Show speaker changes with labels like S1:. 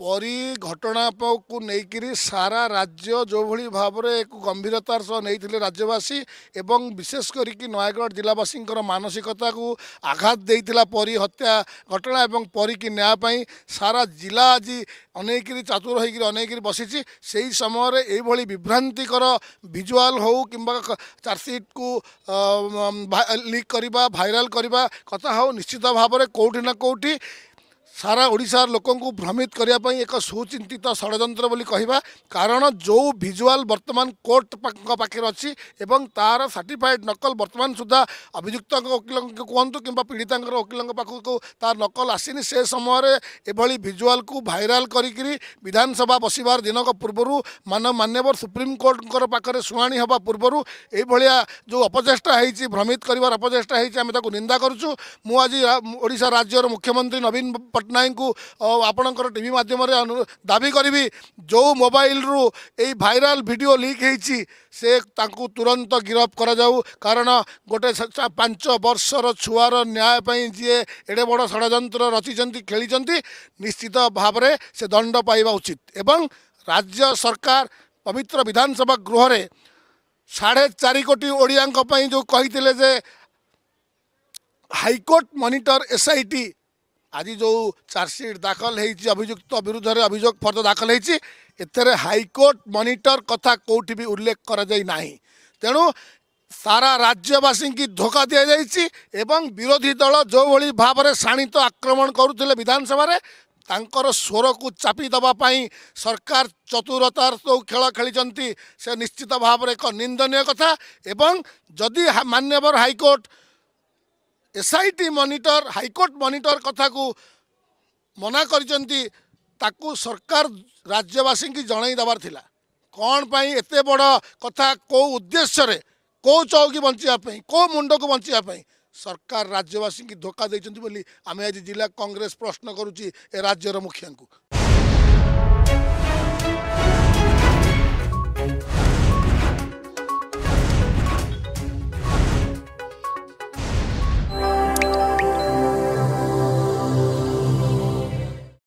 S1: ପରି ଘଟଣାକୁ ନେଇକିରି ସାରା ରାଜ୍ୟ ଯେଉଁଭଳି ଭାବରେ ଏକ ଗମ୍ଭୀରତାର ସହ ନେଇଥିଲେ ରାଜ୍ୟବାସୀ ଏବଂ ବିଶେଷ କରିକି ନୟାଗଡ଼ ଜିଲ୍ଲାବାସୀଙ୍କର ମାନସିକତାକୁ ଆଘାତ ଦେଇଥିଲା ପରି ହତ୍ୟା ଘଟଣା ଏବଂ ପରିକି ନେବା ପାଇଁ ସାରା ଜିଲ୍ଲା ଆଜି ଅନେଇକିରି ଚାତୁର ହୋଇକରି ଅନେଇକିରି ବସିଛି ସେହି ସମୟରେ ଏଇଭଳି ବିଭ୍ରାନ୍ତିକର ଭିଜୁଆଲ୍ ହେଉ କିମ୍ବା ଚାର୍ଜସିଟ୍କୁ ଲିକ୍ କରିବା ଭାଇରାଲ୍ କରିବା କଥା ହେଉ ନିଶ୍ଚିତ ଭାବରେ କେଉଁଠି ନା କେଉଁଠି ସାରା ଓଡ଼ିଶାର ଲୋକଙ୍କୁ ଭ୍ରମିତ କରିବା ପାଇଁ ଏକ ସୁଚିନ୍ତିତ ଷଡ଼ଯନ୍ତ୍ର ବୋଲି କହିବା କାରଣ ଯେଉଁ ଭିଜୁଆଲ୍ ବର୍ତ୍ତମାନ କୋର୍ଟଙ୍କ ପାଖରେ ଅଛି ଏବଂ ତାର ସାର୍ଟିଫାଏଡ଼୍ ନକଲ ବର୍ତ୍ତମାନ ସୁଦ୍ଧା ଅଭିଯୁକ୍ତଙ୍କ ଓକିଲଙ୍କୁ କୁହନ୍ତୁ କିମ୍ବା ପୀଡ଼ିତାଙ୍କର ଓକିଲଙ୍କ ପାଖକୁ ତାର ନକଲ ଆସିନି ସେ ସମୟରେ ଏଭଳି ଭିଜୁଆଲ୍କୁ ଭାଇରାଲ୍ କରିକିରି ବିଧାନସଭା ବସିବାର ଦିନକ ପୂର୍ବରୁ ମାନ ମାନ୍ୟବର ସୁପ୍ରିମକୋର୍ଟଙ୍କର ପାଖରେ ଶୁଣାଣି ହେବା ପୂର୍ବରୁ ଏଇଭଳିଆ ଯେଉଁ ଅପଚେଷ୍ଟା ହେଇଛି ଭ୍ରମିତ କରିବାର ଅପଚେଷ୍ଟା ହେଇଛି ଆମେ ତାକୁ ନିନ୍ଦା କରୁଛୁ ମୁଁ ଆଜି ଓଡ଼ିଶା ରାଜ୍ୟର ମୁଖ୍ୟମନ୍ତ୍ରୀ ନବୀନ ପଟ୍ଟନାୟକ ପଟ୍ଟନାୟକଙ୍କୁ ଆପଣଙ୍କର ଟିଭି ମାଧ୍ୟମରେ ଦାବି କରିବି ଯେଉଁ ମୋବାଇଲରୁ ଏଇ ଭାଇରାଲ ଭିଡ଼ିଓ ଲିକ୍ ହେଇଛି ସେ ତାଙ୍କୁ ତୁରନ୍ତ ଗିରଫ କରାଯାଉ କାରଣ ଗୋଟେ ପାଞ୍ଚ ବର୍ଷର ଛୁଆର ନ୍ୟାୟ ପାଇଁ ଯିଏ ଏଡ଼େ ବଡ଼ ଷଡ଼ଯନ୍ତ୍ର ରଚିଛନ୍ତି ଖେଳିଛନ୍ତି ନିଶ୍ଚିତ ଭାବରେ ସେ ଦଣ୍ଡ ପାଇବା ଉଚିତ ଏବଂ ରାଜ୍ୟ ସରକାର ପବିତ୍ର ବିଧାନସଭା ଗୃହରେ ସାଢ଼େ ଚାରି କୋଟି ଓଡ଼ିଆଙ୍କ ପାଇଁ ଯେଉଁ କହିଥିଲେ ଯେ ହାଇକୋର୍ଟ ମନିଟର ଏସ୍ଆଇଟି আজি ଯେଉଁ ଚାର୍ଜସିଟ୍ ଦାଖଲ ହେଇଛି ଅଭିଯୁକ୍ତ ବିରୁଦ୍ଧରେ ଅଭିଯୋଗ ଫର୍ଦ୍ଦ ଦାଖଲ ହେଇଛି ଏଥିରେ ହାଇକୋର୍ଟ ମନିଟର କଥା କେଉଁଠି ବି ଉଲ୍ଲେଖ କରାଯାଇ ନାହିଁ ତେଣୁ ସାରା ରାଜ୍ୟବାସୀଙ୍କୁ ଧୋକା ଦିଆଯାଇଛି ଏବଂ ବିରୋଧୀ ଦଳ ଯେଉଁଭଳି ଭାବରେ ଶାଣିତ ଆକ୍ରମଣ କରୁଥିଲେ ବିଧାନସଭାରେ ତାଙ୍କର ସ୍ୱରକୁ ଚାପି ଦେବା ପାଇଁ ସରକାର ଚତୁରତାର ଯେଉଁ ଖେଳ ଖେଳିଛନ୍ତି ସେ ନିଶ୍ଚିତ ଭାବରେ ଏକ ନିନ୍ଦନୀୟ କଥା ଏବଂ ଯଦି ମାନ୍ୟବର high court SIT monitor high court monitor କଥାକୁ ମନା କରିଛନ୍ତି ତାକୁ ସରକାର ରାଜ୍ୟବାସୀଙ୍କୁ ଜଣାଇ ଦେବାର ଥିଲା କ'ଣ ପାଇଁ ଏତେ ବଡ଼ କଥା କେଉଁ ଉଦ୍ଦେଶ୍ୟରେ କେଉଁ ଚଉକି ବଞ୍ଚିବା ପାଇଁ କେଉଁ ମୁଣ୍ଡକୁ ବଞ୍ଚିବା ପାଇଁ ସରକାର ରାଜ୍ୟବାସୀଙ୍କୁ ଧୋକା ଦେଇଛନ୍ତି ବୋଲି ଆମେ ଆଜି ଜିଲ୍ଲା କଂଗ୍ରେସ ପ୍ରଶ୍ନ କରୁଛି ଏ ରାଜ୍ୟର ମୁଖିଆଙ୍କୁ